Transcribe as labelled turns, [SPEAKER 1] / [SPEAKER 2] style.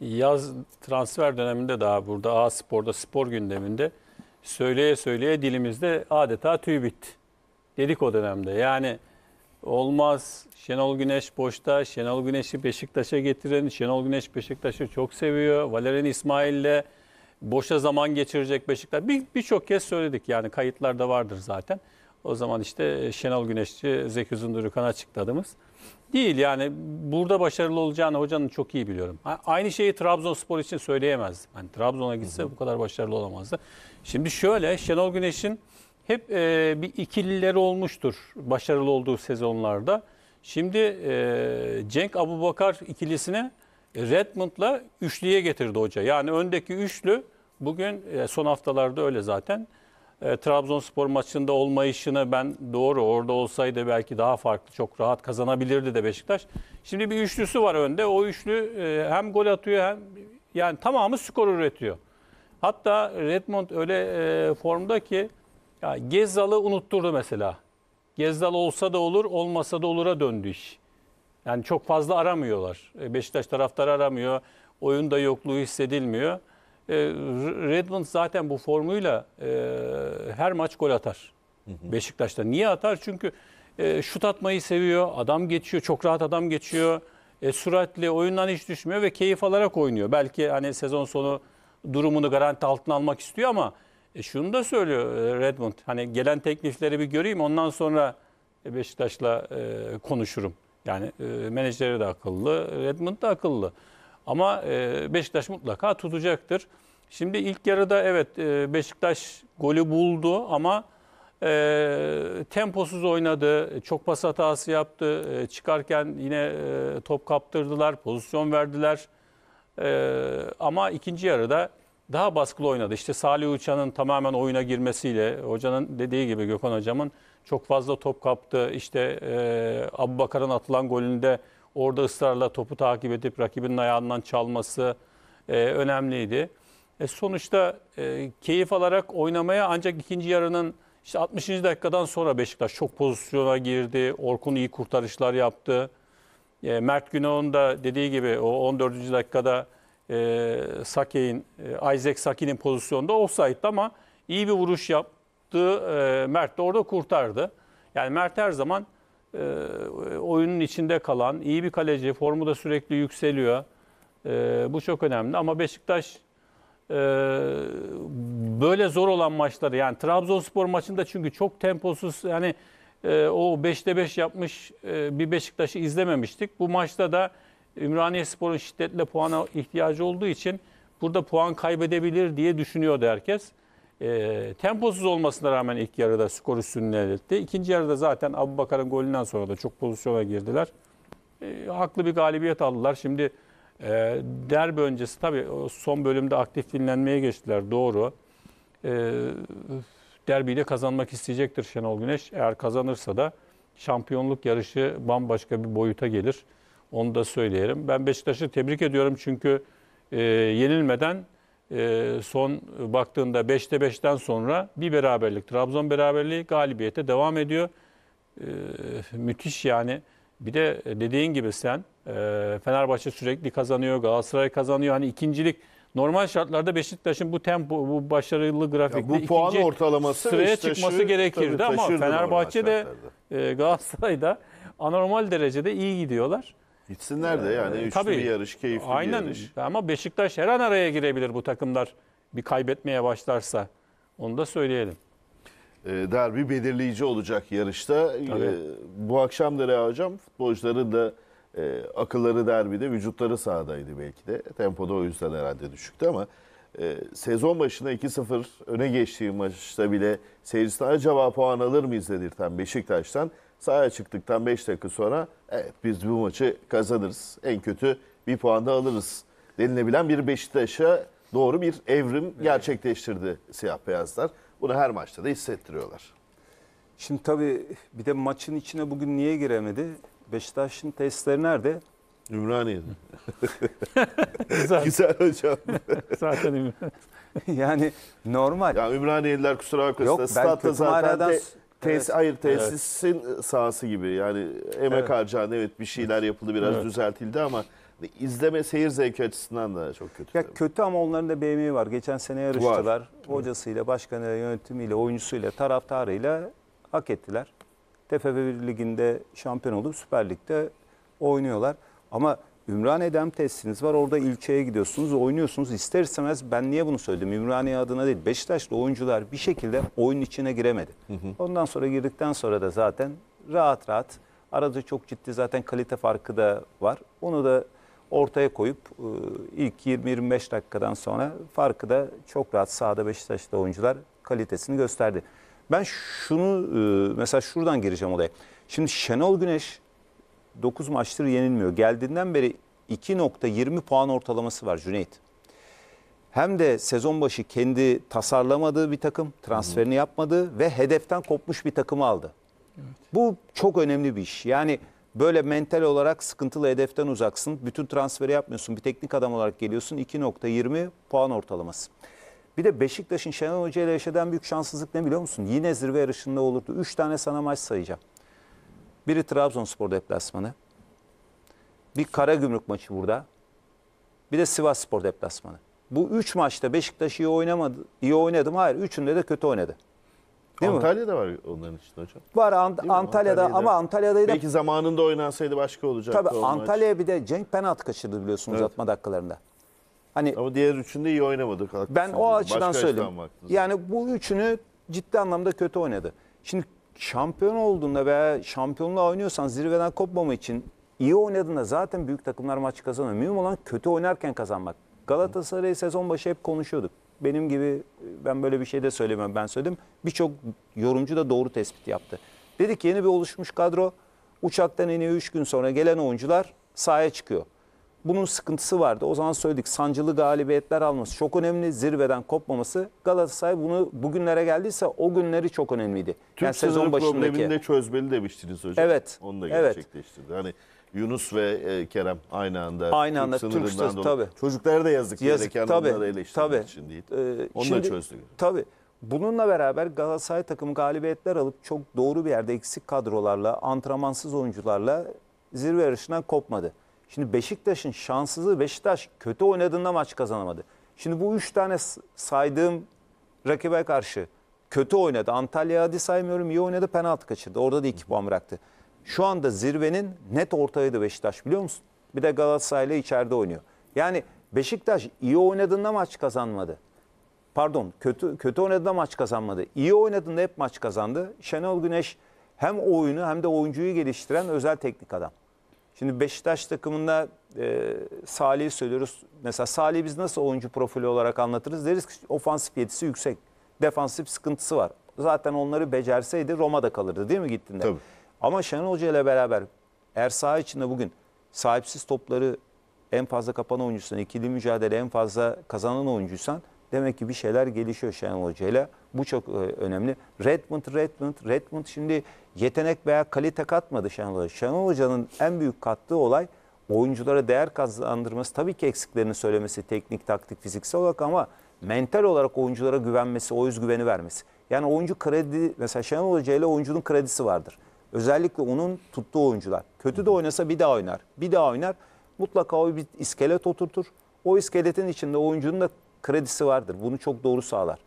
[SPEAKER 1] yaz transfer döneminde daha burada A Spor'da spor gündeminde söyleye söyleye dilimizde adeta tüy bitti. Dedik o dönemde. Yani olmaz. Şenol Güneş boşta. Şenol Güneş'i Beşiktaş'a getirin. Şenol Güneş Beşiktaş'ı çok seviyor. Valerian İsmail'le boşa zaman geçirecek Beşiktaş. Birçok bir kez söyledik yani kayıtlarda vardır zaten. O zaman işte Şenol Güneşçi Zeki Zunduru kan açıkladığımız. Değil yani burada başarılı olacağını hocanın çok iyi biliyorum. Aynı şeyi Trabzonspor için söyleyemezdim. Hani Trabzon'a gitse bu kadar başarılı olamazdı. Şimdi şöyle Şenol Güneş'in hep e, bir ikilileri olmuştur başarılı olduğu sezonlarda. Şimdi e, Cenk Abubakar ikilisine Redmond'la üçlüye getirdi hoca. Yani öndeki üçlü bugün e, son haftalarda öyle zaten e, Trabzonspor maçında olmayışını ben doğru orada olsaydı belki daha farklı çok rahat kazanabilirdi de Beşiktaş. Şimdi bir üçlüsü var önde. O üçlü e, hem gol atıyor hem yani tamamı skor üretiyor. Hatta Redmond öyle e, formda ki ya Gezzal'ı unutturdu mesela. Gezzal olsa da olur, olmasa da olura döndü iş. Yani çok fazla aramıyorlar. E, Beşiktaş taraftarı aramıyor. Oyunda yokluğu hissedilmiyor. E, Redmond zaten bu formuyla e, her maç gol atar. Beşiktaş'ta. Niye atar? Çünkü e, şut atmayı seviyor. Adam geçiyor. Çok rahat adam geçiyor. E, süratli oyundan hiç düşmüyor ve keyif alarak oynuyor. Belki hani sezon sonu durumunu garanti altına almak istiyor ama e, şunu da söylüyor Redmond. Hani gelen teklifleri bir göreyim ondan sonra Beşiktaş'la e, konuşurum. Yani e, menajeri de akıllı, Redmond da akıllı. Ama e, Beşiktaş mutlaka tutacaktır. Şimdi ilk yarıda evet e, Beşiktaş golü buldu ama e, temposuz oynadı, çok pas hatası yaptı. E, çıkarken yine e, top kaptırdılar, pozisyon verdiler. E, ama ikinci yarıda daha baskılı oynadı. İşte Salih Uçan'ın tamamen oyuna girmesiyle, hocanın dediği gibi Gökhan hocamın çok fazla top kaptı. İşte e, Abubakar'ın atılan golünde Orada ısrarla topu takip edip rakibinin ayağından çalması e, önemliydi. E, sonuçta e, keyif alarak oynamaya ancak ikinci yarının işte 60. dakikadan sonra Beşiktaş çok pozisyona girdi. Orkun iyi kurtarışlar yaptı. E, Mert Günok'un da dediği gibi o 14. dakikada e, Saki'nin, e, Isaac Saki'nin pozisyonda offside ama iyi bir vuruş yaptı. E, Mert de orada kurtardı. Yani Mert her zaman e, oyunun içinde kalan, iyi bir kaleci, formu da sürekli yükseliyor. E, bu çok önemli ama Beşiktaş e, böyle zor olan maçları yani Trabzonspor maçında çünkü çok temposuz yani o 5'te 5 yapmış bir Beşiktaş'ı izlememiştik. Bu maçta da Ümraniye Spor'un şiddetle puana ihtiyacı olduğu için burada puan kaybedebilir diye düşünüyordu herkes. E, temposuz olmasına rağmen ilk yarıda skor üstünlüğü elde etti. İkinci yarıda zaten Abu Bakar'ın golünden sonra da çok pozisyona girdiler. E, haklı bir galibiyet aldılar. Şimdi e, derbi öncesi tabii son bölümde aktif dinlenmeye geçtiler doğru. E, derbiyi de kazanmak isteyecektir Şenol Güneş. Eğer kazanırsa da şampiyonluk yarışı bambaşka bir boyuta gelir. Onu da söyleyelim. Ben Beşiktaş'ı tebrik ediyorum çünkü e, yenilmeden ee, son baktığında 5'te 5'ten sonra bir beraberlik Trabzon beraberliği galibiyete devam ediyor. Ee, müthiş yani. Bir de dediğin gibi sen e, Fenerbahçe sürekli kazanıyor, Galatasaray kazanıyor. Hani ikincilik normal şartlarda Beşiktaş'ın bu tempo, bu başarılı grafikte bu puan ikinci ortalaması sıraya çıkması gerekirdi ama Fenerbahçe de e, Galatasaray da anormal derecede iyi gidiyorlar. Gitsinler de ee, yani üçlü Tabii. bir yarış, keyifli Aynen. bir yarış. Ama Beşiktaş her an araya girebilir bu takımlar bir kaybetmeye başlarsa. Onu da söyleyelim.
[SPEAKER 2] E, derbi belirleyici olacak yarışta. E, bu akşam da Reha Hocam futbolcuların da e, akılları derbide, vücutları sahadaydı belki de. Tempoda o yüzden herhalde düşüktü ama e, sezon başında 2-0 öne geçtiği maçta bile seyircisine acaba puan alır mıyız dedirten Beşiktaş'tan Sahaya çıktıktan 5 dakika sonra evet biz bu maçı kazanırız. En kötü bir puan da alırız denilebilen bir Beşiktaş'a doğru bir evrim evet. gerçekleştirdi siyah beyazlar. Bunu her maçta da hissettiriyorlar. Şimdi tabii bir de maçın içine bugün niye giremedi?
[SPEAKER 3] Beşiktaş'ın testleri nerede? Ümraniye'de. Güzel. Güzel hocam. Zaten Ümraniye. yani
[SPEAKER 2] normal. Ya Ümraniyeliler kusura bakmasın. Yok ben zaten Tesis, Hayır tesisin sahası gibi yani emek Evet. harcanan evet bir şeyler yapıldı biraz Evet. düzeltildi ama izleme seyir zevki açısından da çok kötü.
[SPEAKER 3] Ya kötü ama onların da BMI var. Geçen sene yarıştılar.
[SPEAKER 2] Hocasıyla, başkanı yönetimiyle,
[SPEAKER 3] oyuncusuyla, taraftarıyla hak ettiler. TFF Liginde şampiyon olup Süper Lig'de oynuyorlar. Ama Ümraniye dem tesisiniz var. Orada ilçeye gidiyorsunuz, oynuyorsunuz. İster istemez ben niye bunu söyledim? Ümraniye adına değil. Beşiktaşlı oyuncular bir şekilde oyun içine giremedi. Hı hı. Ondan sonra girdikten sonra da zaten rahat rahat arada çok ciddi zaten kalite farkı da var. Onu da ortaya koyup e, ilk 20-25 dakikadan sonra farkı da çok rahat sahada Beşiktaşlı oyuncular kalitesini gösterdi. Ben şunu e, mesela şuradan gireceğim olaya. Şimdi Şenol Güneş 9 maçtır yenilmiyor. Geldiğinden beri 2.20 puan ortalaması var Cüneyt. Hem de sezon başı kendi tasarlamadığı bir takım, transferini yapmadığı ve hedeften kopmuş bir takımı aldı. Evet. Bu çok önemli bir iş. Yani böyle mental olarak sıkıntılı hedeften uzaksın. Bütün transferi yapmıyorsun. Bir teknik adam olarak geliyorsun. 2.20 puan ortalaması. Bir de Beşiktaş'ın Şenol Hoca ile yaşadığı büyük şanssızlık ne biliyor musun? Yine zirve yarışında olurdu. 3 tane sana maç sayacağım. Biri Trabzonspor deplasmanı. Bir Kara Gümrük maçı burada. Bir de Sivas Spor deplasmanı. Bu üç maçta Beşiktaş iyi oynamadı. iyi oynadı mı? Hayır. Üçünde de kötü oynadı. Değil Antalya'da mi? var onların içinde hocam.
[SPEAKER 2] Var Ant Antalya'da, Antalya'da ama Antalya'da belki zamanında oynansaydı başka olacaktı. Tabii Antalya'ya
[SPEAKER 3] bir de Cenk penaltı kaçırdı biliyorsunuz evet. atma dakikalarında. Hani ama diğer üçünde iyi oynamadı. Ben o açıdan başka söyleyeyim. Yani bu üçünü ciddi anlamda kötü oynadı. Şimdi şampiyon olduğunda veya şampiyonluğa oynuyorsan zirveden kopmama için iyi oynadığında zaten büyük takımlar maç kazanıyor. Mühim olan kötü oynarken kazanmak. Galatasaray sezon başı hep konuşuyorduk. Benim gibi ben böyle bir şey de söylemiyorum ben söyledim. Birçok yorumcu da doğru tespit yaptı. Dedik yeni bir oluşmuş kadro uçaktan iniyor 3 gün sonra gelen oyuncular sahaya çıkıyor bunun sıkıntısı vardı. O zaman söyledik sancılı galibiyetler alması çok önemli. Zirveden kopmaması. Galatasaray bunu bugünlere geldiyse o günleri çok önemliydi. Türk yani sezon başındaki. problemini de
[SPEAKER 2] çözmeli demiştiniz hocam. Evet. Onu da gerçekleştirdi. Evet. Hani Yunus ve e, Kerem aynı anda aynı anda Türk sınırından Türk, dolayı. Tabii. Çocuklara
[SPEAKER 3] da yazık. Yazık tabii. Onları için değil. Ee, Onu da çözdü. Tabi. Bununla beraber Galatasaray takımı galibiyetler alıp çok doğru bir yerde eksik kadrolarla, antrenmansız oyuncularla zirve yarışından kopmadı. Şimdi Beşiktaş'ın şanssızlığı Beşiktaş kötü oynadığında maç kazanamadı. Şimdi bu üç tane saydığım rakibe karşı kötü oynadı. Antalya hadi saymıyorum iyi oynadı penaltı kaçırdı. Orada da iki puan bıraktı. Şu anda zirvenin net ortağıydı Beşiktaş biliyor musun? Bir de Galatasaray'la içeride oynuyor. Yani Beşiktaş iyi oynadığında maç kazanmadı. Pardon kötü kötü oynadığında maç kazanmadı. İyi oynadığında hep maç kazandı. Şenol Güneş hem oyunu hem de oyuncuyu geliştiren özel teknik adam. Şimdi Beşiktaş takımında e, Salih'i söylüyoruz. Mesela Salih'i biz nasıl oyuncu profili olarak anlatırız? Deriz ki ofansif yetisi yüksek. Defansif sıkıntısı var. Zaten onları becerseydi Roma'da kalırdı değil mi gittiğinde? Tabii. Ama Şenol Hoca ile beraber eğer saha içinde bugün sahipsiz topları en fazla kapan oyuncuysan, ikili mücadele en fazla kazanan oyuncuysan Demek ki bir şeyler gelişiyor Şenol Hoca ile. Bu çok e, önemli. Redmond, Redmond, Redmond şimdi yetenek veya kalite katmadı Şenol Hoca. Şenol Hoca'nın en büyük kattığı olay oyunculara değer kazandırması. Tabii ki eksiklerini söylemesi teknik, taktik, fiziksel olarak ama mental olarak oyunculara güvenmesi, o özgüveni vermesi. Yani oyuncu kredi, mesela Şenol Hoca ile oyuncunun kredisi vardır. Özellikle onun tuttuğu oyuncular. Kötü de oynasa bir daha oynar. Bir daha oynar. Mutlaka o bir iskelet oturtur. O iskeletin içinde oyuncunun da kredisi vardır. Bunu çok doğru sağlar.